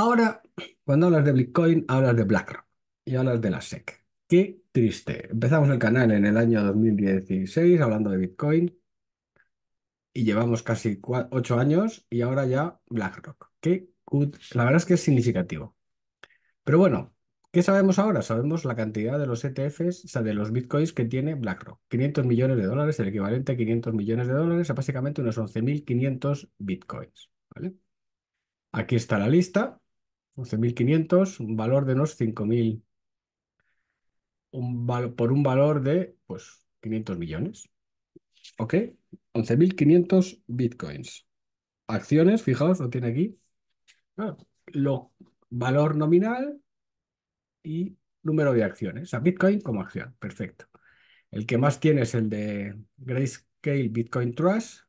Ahora, cuando hablas de Bitcoin, hablas de BlackRock y hablas de la SEC. Qué triste. Empezamos el canal en el año 2016 hablando de Bitcoin y llevamos casi ocho años y ahora ya BlackRock. Qué la verdad es que es significativo. Pero bueno, ¿qué sabemos ahora? Sabemos la cantidad de los ETFs, o sea, de los bitcoins que tiene BlackRock. 500 millones de dólares, el equivalente a 500 millones de dólares, a básicamente unos 11.500 bitcoins. ¿vale? Aquí está la lista. 11.500, un valor de unos 5.000, un por un valor de pues 500 millones. ¿Ok? 11.500 bitcoins. Acciones, fijaos, lo tiene aquí. Ah, lo, valor nominal y número de acciones. O sea, Bitcoin como acción. Perfecto. El que más tiene es el de Grayscale Bitcoin Trust,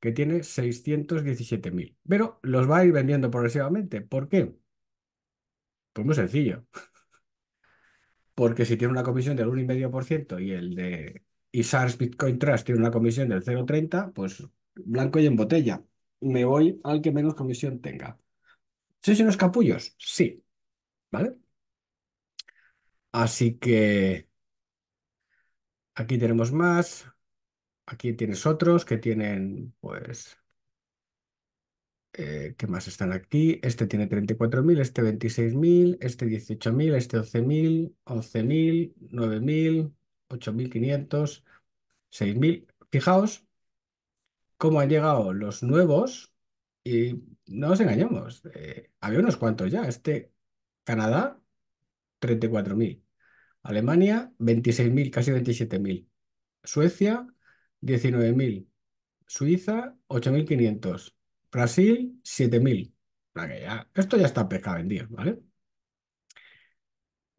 que tiene 617.000. Pero los va a ir vendiendo progresivamente. ¿Por qué? Pues muy sencillo. Porque si tiene una comisión del 1,5% y el de Isars Bitcoin Trust tiene una comisión del 0,30, pues blanco y en botella. Me voy al que menos comisión tenga. ¿Son unos capullos? Sí. ¿Vale? Así que aquí tenemos más. Aquí tienes otros que tienen, pues, eh, ¿qué más están aquí? Este tiene 34.000, este 26.000, este 18.000, este 11.000, 11.000, 9.000, 8.500, 6.000. Fijaos cómo han llegado los nuevos y no nos engañemos. Eh, había unos cuantos ya. Este Canadá, 34.000. Alemania, 26.000, casi 27.000. Suecia, 19.000. Suiza, 8.500. Brasil, 7.000. ya- esto ya está pescado vendido, ¿vale?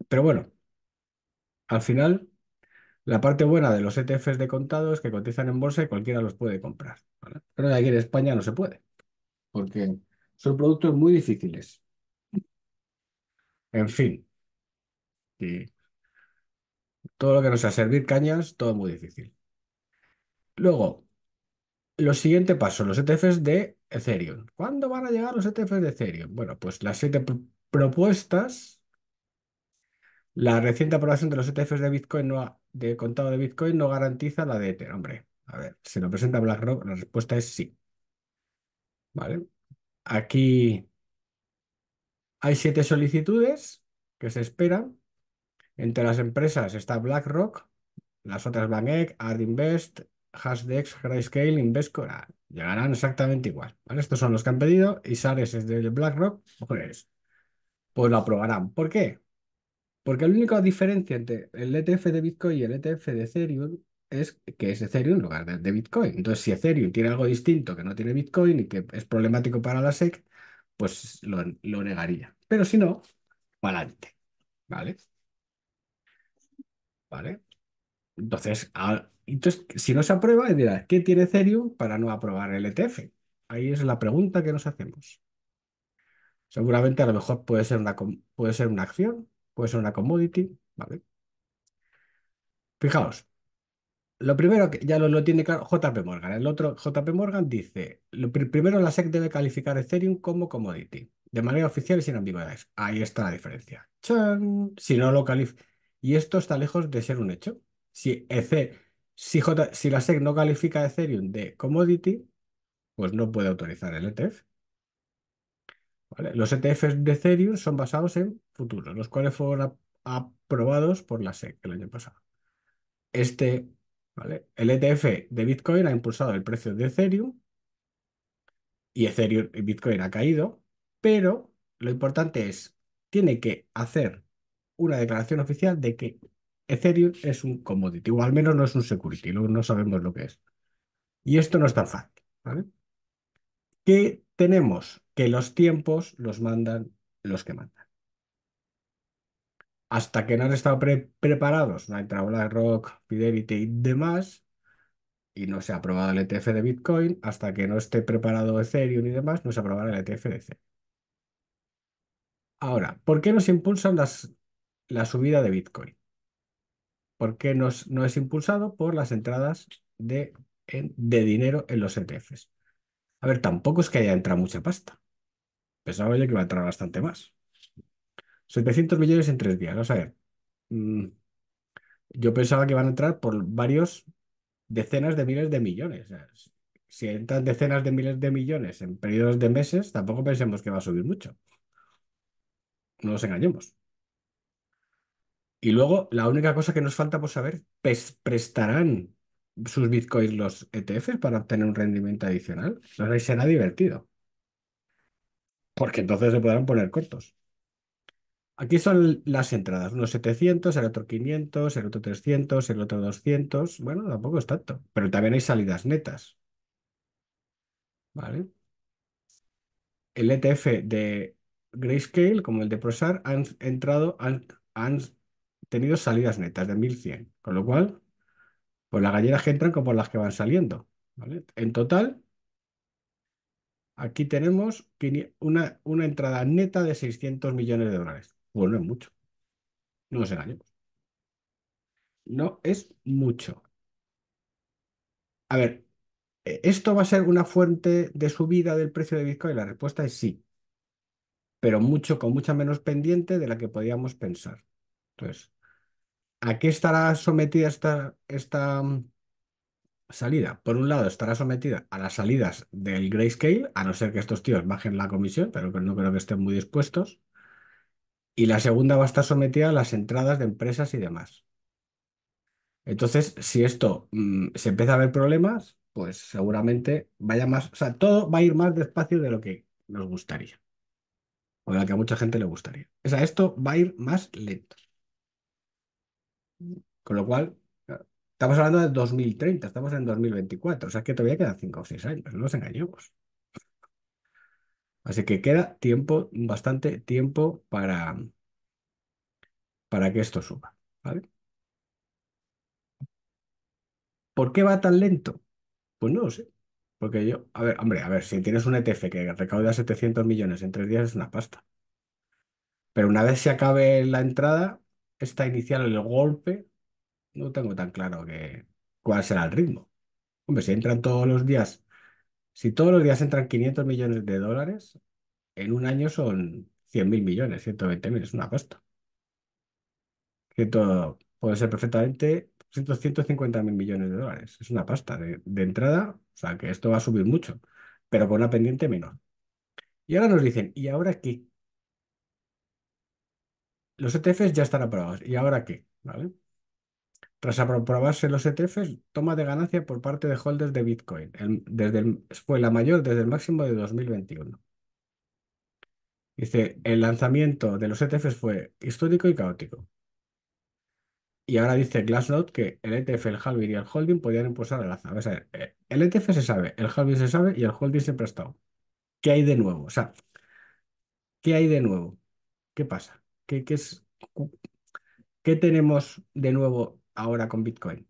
Pero bueno, al final, la parte buena de los ETFs de contado es que cotizan en bolsa y cualquiera los puede comprar, ¿vale? Pero aquí en España no se puede, porque son productos muy difíciles. En fin, todo lo que nos sea servir cañas, todo muy difícil. Luego, los siguiente paso, los ETFs de Ethereum. ¿Cuándo van a llegar los ETFs de Ethereum? Bueno, pues las siete propuestas, la reciente aprobación de los ETFs de Bitcoin no de contado de Bitcoin no garantiza la de Ether. Hombre, a ver, si lo presenta BlackRock, la respuesta es sí. ¿Vale? Aquí hay siete solicitudes que se esperan. Entre las empresas está BlackRock, las otras BlackEgg, AdInvest... Hashdex, Grayscale, Invescora. Ah, llegarán exactamente igual. ¿vale? Estos son los que han pedido y Sares es de BlackRock, pues, pues, lo aprobarán. ¿Por qué? Porque la única diferencia entre el ETF de Bitcoin y el ETF de Ethereum es que es Ethereum en lugar de, Bitcoin. Entonces, si Ethereum tiene algo distinto que no tiene Bitcoin y que es problemático para la SEC, pues lo, negaría. Pero si no, para adelante. ¿Vale? ¿Vale? Entonces, ah, entonces, si no se aprueba, dirá, ¿qué tiene Ethereum para no aprobar el ETF? Ahí es la pregunta que nos hacemos. Seguramente a lo mejor puede ser una, puede ser una acción, puede ser una commodity, ¿vale? Fijaos, lo primero que ya lo, tiene claro JP Morgan. El otro JP Morgan dice, lo, primero la SEC debe calificar Ethereum como commodity, de manera oficial y sin ambigüedades. Ahí está la diferencia. Si no lo califica. Y esto está lejos de ser un hecho. Si, si, si la SEC no califica Ethereum de commodity, pues no puede autorizar el ETF. Los ETFs de Ethereum son basados en futuros, los cuales fueron aprobados por la SEC el año pasado. Este, ¿vale? El ETF de Bitcoin ha impulsado el precio de Ethereum y Ethereum y Bitcoin ha caído, pero lo importante es, tiene que hacer una declaración oficial de que Ethereum es un commodity, o al menos no es un security, no, sabemos lo que es. Y esto no es tan fácil. ¿vale? ¿Qué tenemos? Que los tiempos los mandan los que mandan. Hasta que no han estado preparados, no entra BlackRock, Fidelity y demás, y no se ha aprobado el ETF de Bitcoin, hasta que no esté preparado Ethereum y demás, no se aprobará el ETF de Ethereum. Ahora, ¿por qué nos impulsan las, la subida de Bitcoin? porque qué no es impulsado por las entradas de, dinero en los ETFs. A ver, tampoco es que haya entrado mucha pasta. Pensaba yo que iba a entrar bastante más. 700 millones en tres días. Vamos a ver. Mm, yo pensaba que van a entrar por varios decenas de miles de millones. si entran decenas de miles de millones en periodos de meses, tampoco pensemos que va a subir mucho. No nos engañemos. Y luego, la única cosa que nos falta por saber, ¿prestarán sus bitcoins los ETFs para obtener un rendimiento adicional? se será divertido. Porque entonces se podrán poner cortos. Aquí son las entradas, unos 700, el otro 500, el otro 300, el otro 200. Bueno, tampoco es tanto, pero también hay salidas netas. ¿Vale? El ETF de Grayscale, como el de Prosar, han entrado, han tenido salidas netas de 1100, con lo cual, pues las galleras que entran como las que van saliendo. ¿vale? En total, aquí tenemos una, una entrada neta de 600 millones de dólares. bueno, pues es mucho. No nos engañemos. No es mucho. A ver, ¿e-, ¿esto va a ser una fuente de subida del precio de Bitcoin? La respuesta es sí, pero mucho, con mucha menos pendiente de la que podíamos pensar. Entonces, ¿A qué estará sometida esta, mm, salida? Por un lado, estará sometida a las salidas del grayscale, a no ser que estos tíos bajen la comisión, pero no creo que estén muy dispuestos. Y la segunda va a estar sometida a las entradas de empresas y demás. Entonces, si esto mm, se empieza a ver problemas, pues seguramente vaya más, o sea, todo va a ir más despacio de lo que nos gustaría, o de lo que a mucha gente le gustaría. O sea, esto va a ir más lento. Con lo cual, estamos hablando de 2030, estamos en 2024, o sea que todavía quedan 5 o 6 años, no nos engañemos. Así que queda tiempo, bastante tiempo para, para que esto suba. ¿vale? ¿Por qué va tan lento? Pues no lo sé. Porque yo, a ver, hombre, a ver, si tienes un ETF que recauda 700 millones en tres días es una pasta. Pero una vez se acabe la entrada, está inicial el golpe, no tengo tan claro cuál será el ritmo. Hombre, si entran todos los días, si todos los días entran 500 millones de dólares, en un año son 100 mil millones, 120 mil, es una pasta. puede ser perfectamente 150.000 mil millones de dólares, es una pasta de entrada, o sea que esto va a subir mucho, pero con una pendiente menor. Y ahora nos dicen, ¿y ahora qué? los ETFs ya están aprobados. ¿Y ahora qué? ¿Vale? Tras aprobarse los ETFs, toma de ganancia por parte de holders de Bitcoin. desde fue la mayor desde el máximo de 2021. Dice, el lanzamiento de los ETFs fue histórico y caótico. Y ahora dice Glassnode que el ETF, el halving y el holding podían impulsar el alza. Eh, el ETF se sabe, el halving se sabe y el holding siempre ha estado. ¿Qué hay de nuevo? O sea, ¿qué hay de nuevo? ¿Qué pasa? ¿Qué, es, ¿Qué tenemos de nuevo ahora con Bitcoin?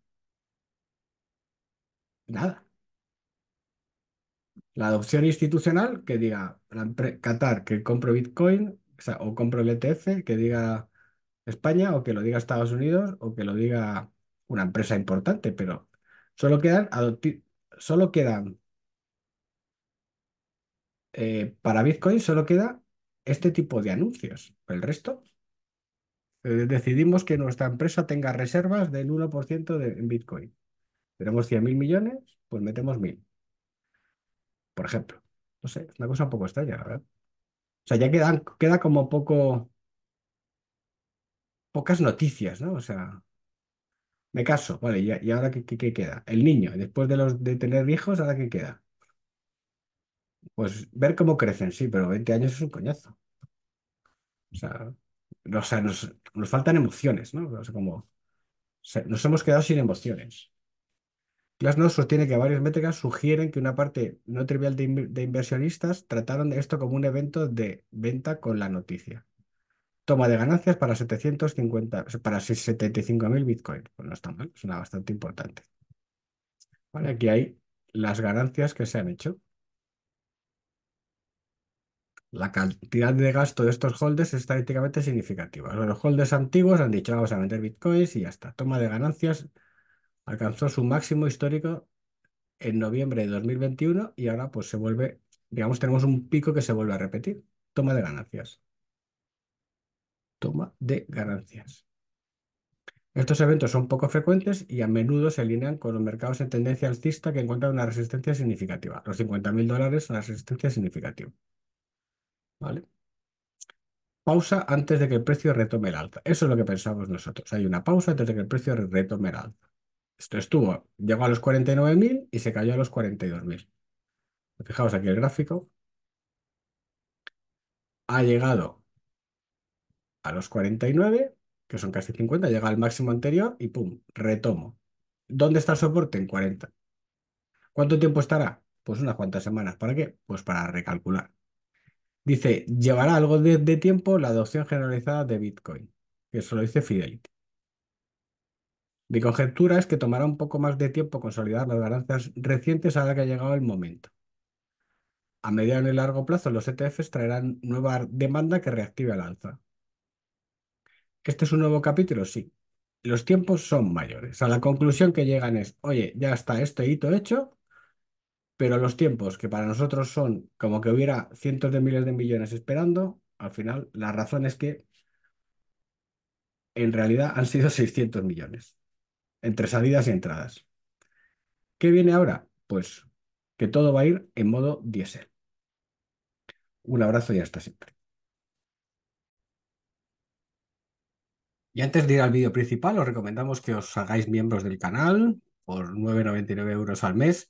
Nada. La adopción institucional que diga Qatar que compro Bitcoin o, compro el ETF, que diga España o que lo diga Estados Unidos o que lo diga una empresa importante, pero solo quedan, solo quedan eh, para Bitcoin solo queda este tipo de anuncios. El resto eh, decidimos que nuestra empresa tenga reservas del 1% de, en Bitcoin. Tenemos 100.000 millones, pues metemos 1.000. Por ejemplo. No sé, es una cosa un poco extraña, verdad. O sea, ya quedan, queda como poco... Pocas noticias, ¿no? O sea, me caso, vale, ¿y, ahora qué, queda? El niño, después de, los, de tener hijos, ¿ahora qué queda? Pues ver cómo crecen, sí, pero 20 años es un coñazo. O sea, o sea, nos, faltan emociones, ¿no? O sea, como, nos hemos quedado sin emociones. Glassnode sostiene que varias métricas sugieren que una parte no trivial de, inversionistas trataron de esto como un evento de venta con la noticia. Toma de ganancias para 750, para 75.000 Bitcoin. Pues no está mal, es una bastante importante. Vale, aquí hay las ganancias que se han hecho la cantidad de gasto de estos holders es estadísticamente significativa. Los holders antiguos han dicho, vamos a vender bitcoins y ya está. Toma de ganancias alcanzó su máximo histórico en noviembre de 2021 y ahora pues se vuelve, digamos, tenemos un pico que se vuelve a repetir. Toma de ganancias. Toma de ganancias. Estos eventos son poco frecuentes y a menudo se alinean con los mercados en tendencia alcista que encuentran una resistencia significativa. Los 50.000 dólares, son una resistencia significativa. ¿vale? Pausa antes de que el precio retome el alta. Eso es lo que pensamos nosotros. Hay una pausa antes de que el precio retome el alza. Esto estuvo, llegó a los 49.000 y se cayó a los 42.000. Fijaos aquí el gráfico. Ha llegado a los 49, que son casi 50, llega al máximo anterior y pum, retomo. ¿Dónde está el soporte? En 40. ¿Cuánto tiempo estará? Pues unas cuantas semanas. ¿Para qué? Pues para recalcular. Dice, llevará algo de, tiempo la adopción generalizada de Bitcoin. Que eso lo dice Fidelity. Mi conjetura es que tomará un poco más de tiempo consolidar las ganancias recientes a la que ha llegado el momento. A mediano y largo plazo, los ETFs traerán nueva demanda que reactive al alza. ¿Este es un nuevo capítulo? Sí. Los tiempos son mayores. A la conclusión que llegan es, oye, ya está este hito hecho, pero los tiempos, que para nosotros son como que hubiera cientos de miles de millones esperando, al final la razón es que en realidad han sido 600 millones, entre salidas y entradas. ¿Qué viene ahora? Pues que todo va a ir en modo diésel. Un abrazo y hasta siempre. Y antes de ir al vídeo principal, os recomendamos que os hagáis miembros del canal por 9,99 euros al mes.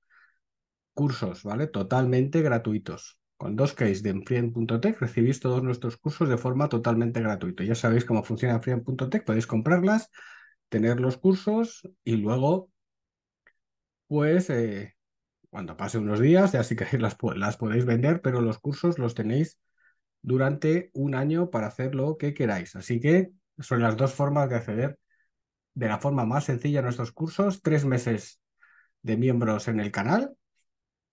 cursos, ¿vale? Totalmente gratuitos. Con dos case de Enfrien.tech recibís todos nuestros cursos de forma totalmente gratuita. Ya sabéis cómo funciona Enfriend.tech, podéis comprarlas, tener los cursos y luego, pues, eh, cuando pase unos días, ya sí que las, las podéis vender, pero los cursos los tenéis durante un año para hacer lo que queráis. Así que son las dos formas de acceder de la forma más sencilla a nuestros cursos, tres meses de miembros en el canal